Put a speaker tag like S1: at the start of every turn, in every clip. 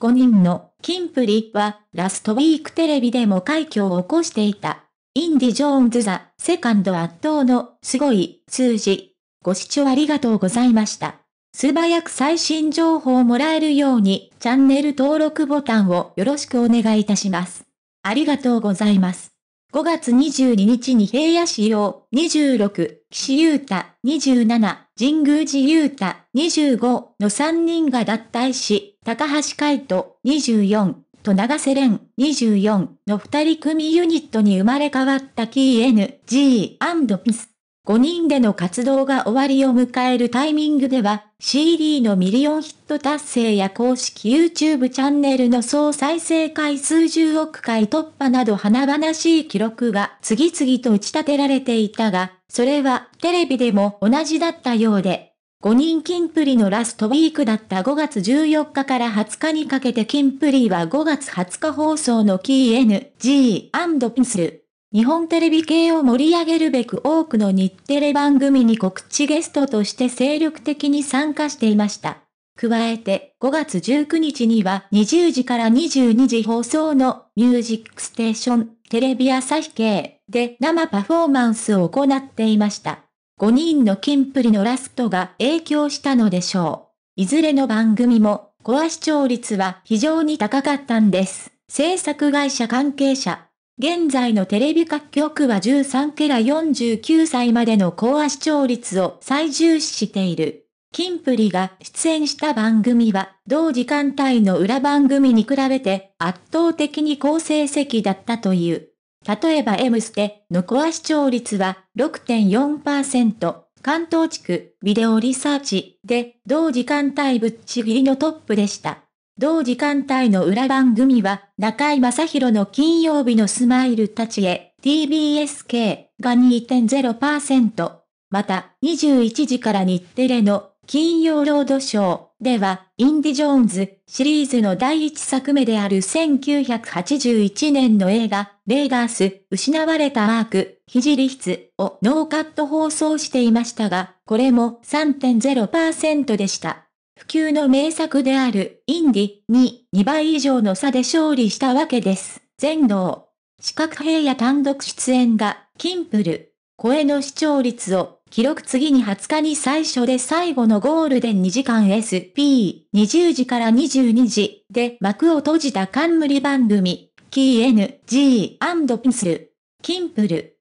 S1: 5人のキンプリはラストウィークテレビでも快挙を起こしていた。インディ・ジョーンズ・ザ・セカンド圧倒のすごい数字。ご視聴ありがとうございました。素早く最新情報をもらえるようにチャンネル登録ボタンをよろしくお願いいたします。ありがとうございます。5月22日に平野市用26、岸優太27、神宮寺勇太25の3人が脱退し、高橋海人24と長瀬廉24の2人組ユニットに生まれ変わった KNG&PIS。5人での活動が終わりを迎えるタイミングでは、CD のミリオンヒット達成や公式 YouTube チャンネルの総再生回数10億回突破など華々しい記録が次々と打ち立てられていたが、それはテレビでも同じだったようで、5人金プリのラストウィークだった5月14日から20日にかけて金プリは5月20日放送の KNG& する。日本テレビ系を盛り上げるべく多くの日テレ番組に告知ゲストとして精力的に参加していました。加えて5月19日には20時から22時放送のミュージックステーションテレビ朝日系で生パフォーマンスを行っていました。5人の金プリのラストが影響したのでしょう。いずれの番組もコア視聴率は非常に高かったんです。制作会社関係者。現在のテレビ各局は13から49歳までのコア視聴率を最重視している。キンプリが出演した番組は、同時間帯の裏番組に比べて圧倒的に好成績だったという。例えば M ステのコア視聴率は6.4%、関東地区ビデオリサーチで同時間帯ぶっちぎりのトップでした。同時間帯の裏番組は中井正宏の金曜日のスマイルたちへ TBSK が2.0%、また21時から日テレの金曜ロードショーでは、インディ・ジョーンズシリーズの第一作目である1981年の映画、レーガース、失われたアーク、ひじり筆をノーカット放送していましたが、これも3.0%でした。普及の名作であるインディに2倍以上の差で勝利したわけです。全能。四角平野単独出演が、キンプル。声の視聴率を記録次に20日に最初で最後のゴールデン2時間 SP、20時から22時で幕を閉じた冠番組、KNG& ピンスル、キンプル。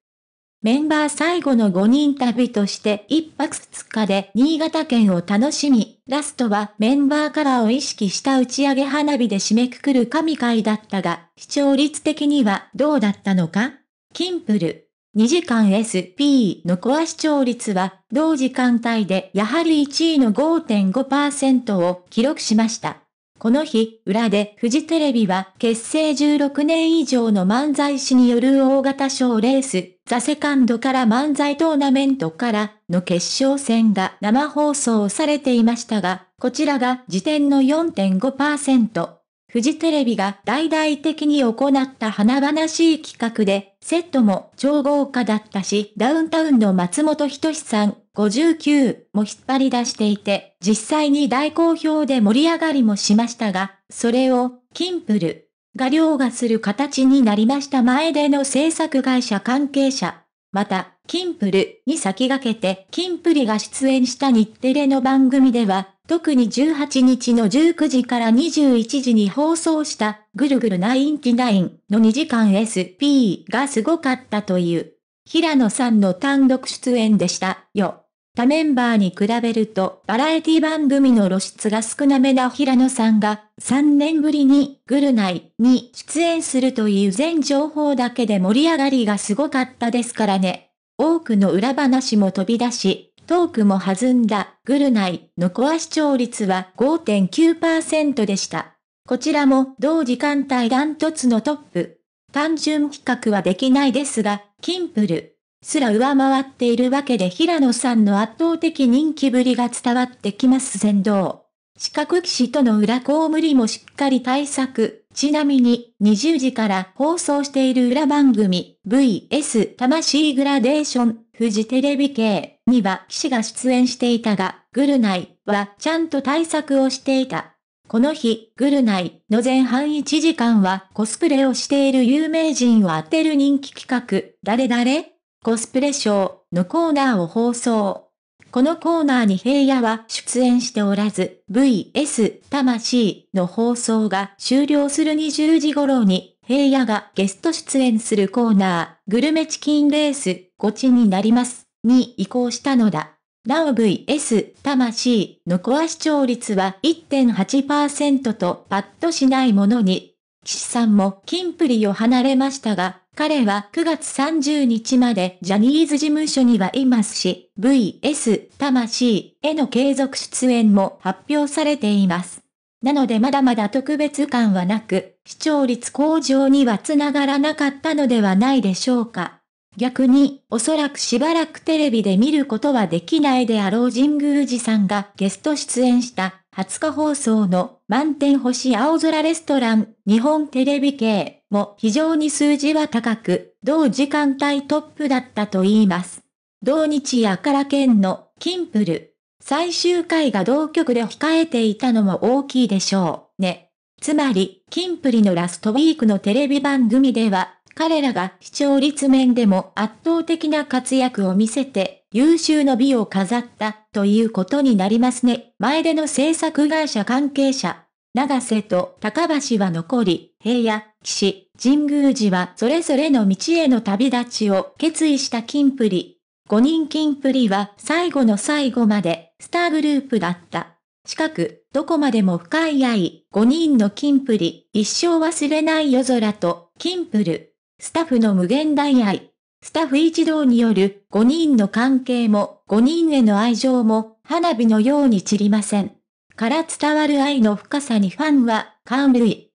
S1: メンバー最後の5人旅として1泊2日で新潟県を楽しみ、ラストはメンバーカラーを意識した打ち上げ花火で締めくくる神回だったが、視聴率的にはどうだったのかキンプル。2時間 SP のコア視聴率は、同時間帯でやはり1位の5.5%を記録しました。この日、裏でフジテレビは結成16年以上の漫才師による大型賞レース、ザ・セカンドから漫才トーナメントからの決勝戦が生放送されていましたが、こちらが時点の4.5%、フジテレビが大々的に行った華々しい企画で、セットも超豪華だったし、ダウンタウンの松本人志さん、59も引っ張り出していて、実際に大好評で盛り上がりもしましたが、それを、キンプルが凌駕する形になりました前での制作会社関係者。また、キンプルに先駆けて、キンプリが出演した日テレの番組では、特に18日の19時から21時に放送した、ぐるぐる99の2時間 SP がすごかったという、平野さんの単独出演でしたよ。他メンバーに比べると、バラエティ番組の露出が少なめな平野さんが、3年ぶりに、ぐるナイに出演するという全情報だけで盛り上がりがすごかったですからね。多くの裏話も飛び出し、トークも弾んだ、グルナイのコア視聴率は5.9%でした。こちらも同時間帯ダントツのトップ。単純比較はできないですが、キンプルすら上回っているわけで平野さんの圧倒的人気ぶりが伝わってきます先導。四角騎士との裏コウムリもしっかり対策。ちなみに、20時から放送している裏番組、VS 魂グラデーションフジテレビ系には騎士が出演していたが、グルナイはちゃんと対策をしていた。この日、グルナイの前半1時間はコスプレをしている有名人を当てる人気企画、誰々コスプレショーのコーナーを放送。このコーナーに平野は出演しておらず、VS 魂の放送が終了する20時頃に、平野がゲスト出演するコーナー、グルメチキンレースごちになります、に移行したのだ。なお VS 魂のコア視聴率は1.8%とパッとしないものに、岸さんも金プリを離れましたが、彼は9月30日までジャニーズ事務所にはいますし、VS 魂への継続出演も発表されています。なのでまだまだ特別感はなく、視聴率向上にはつながらなかったのではないでしょうか。逆に、おそらくしばらくテレビで見ることはできないであろう神宮寺さんがゲスト出演した20日放送の満天星青空レストラン日本テレビ系も非常に数字は高く、同時間帯トップだったと言います。同日やから県のキンプル。最終回が同局で控えていたのも大きいでしょうね。つまり、キンプリのラストウィークのテレビ番組では彼らが視聴率面でも圧倒的な活躍を見せて、優秀の美を飾った、ということになりますね。前での制作会社関係者。長瀬と高橋は残り、平野、岸、神宮寺はそれぞれの道への旅立ちを決意した金プリ。5人金プリは最後の最後までスターグループだった。近く、どこまでも深い愛、5人の金プリ、一生忘れない夜空と、金プル。スタッフの無限大愛。スタッフ一同による5人の関係も5人への愛情も花火のように散りません。から伝わる愛の深さにファンは感涙。